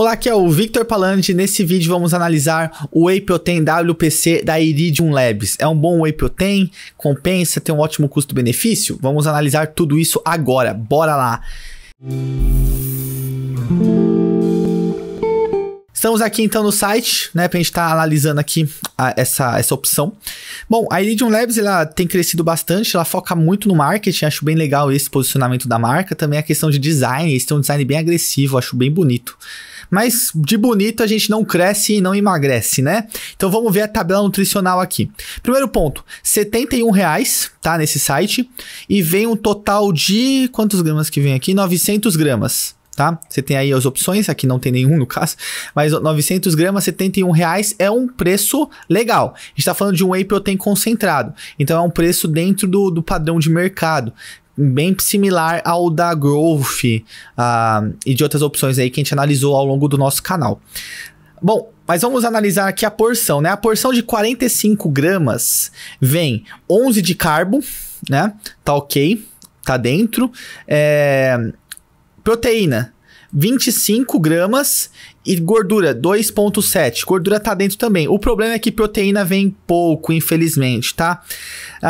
Olá, aqui é o Victor Palandi. Nesse vídeo vamos analisar o Whey WPC da Iridium Labs. É um bom Whey Compensa? Tem um ótimo custo-benefício? Vamos analisar tudo isso agora. Bora lá! Estamos aqui então no site, né, pra gente estar tá analisando aqui a, essa, essa opção. Bom, a Iridium Labs, ela tem crescido bastante, ela foca muito no marketing, acho bem legal esse posicionamento da marca, também a questão de design, eles têm um design bem agressivo, acho bem bonito. Mas de bonito a gente não cresce e não emagrece, né? Então vamos ver a tabela nutricional aqui. Primeiro ponto, R$ reais, tá? Nesse site. E vem um total de. Quantos gramas que vem aqui? 900 gramas. Tá? Você tem aí as opções, aqui não tem nenhum no caso, mas 900 gramas, 71 reais é um preço legal. A gente está falando de um whey protein concentrado, então é um preço dentro do, do padrão de mercado bem similar ao da Growth uh, e de outras opções aí que a gente analisou ao longo do nosso canal. Bom, mas vamos analisar aqui a porção, né? A porção de 45 gramas vem 11 de carbo, né? Tá ok, tá dentro. É... Proteína, 25 gramas e gordura, 2,7. Gordura tá dentro também. O problema é que proteína vem pouco, infelizmente, tá? Uh,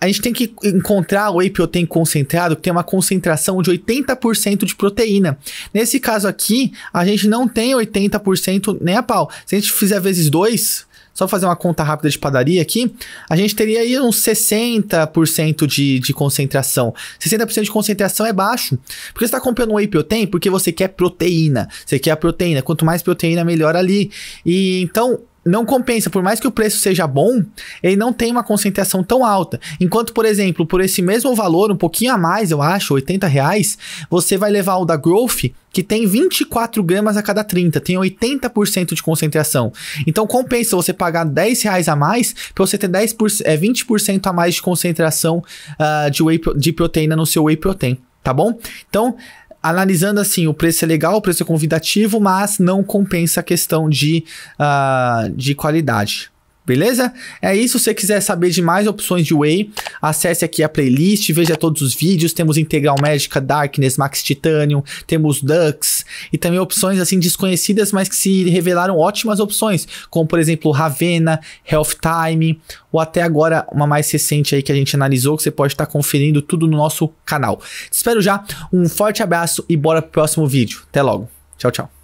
a gente tem que encontrar o whey protein concentrado que tem uma concentração de 80% de proteína. Nesse caso aqui, a gente não tem 80% nem a pau. Se a gente fizer vezes 2, só fazer uma conta rápida de padaria aqui, a gente teria aí uns 60% de, de concentração. 60% de concentração é baixo. Porque você está comprando whey protein porque você quer proteína. Você quer a proteína. Quando quanto mais proteína, melhor ali. E então, não compensa, por mais que o preço seja bom, ele não tem uma concentração tão alta. Enquanto, por exemplo, por esse mesmo valor, um pouquinho a mais, eu acho, 80 reais, você vai levar o da Growth, que tem 24 gramas a cada 30, tem 80% de concentração. Então compensa você pagar 10 reais a mais para você ter 10%, é, 20% a mais de concentração uh, de, whey, de proteína no seu whey protein, tá bom? Então, analisando assim, o preço é legal, o preço é convidativo, mas não compensa a questão de, uh, de qualidade. Beleza? É isso. Se você quiser saber de mais opções de Whey, acesse aqui a playlist, veja todos os vídeos. Temos Integral Médica, Darkness, Max Titanium, temos Dux e também opções assim desconhecidas, mas que se revelaram ótimas opções, como por exemplo Ravena, Health Time, ou até agora uma mais recente aí que a gente analisou, que você pode estar conferindo tudo no nosso canal. Te espero já. Um forte abraço e bora pro próximo vídeo. Até logo. Tchau, tchau.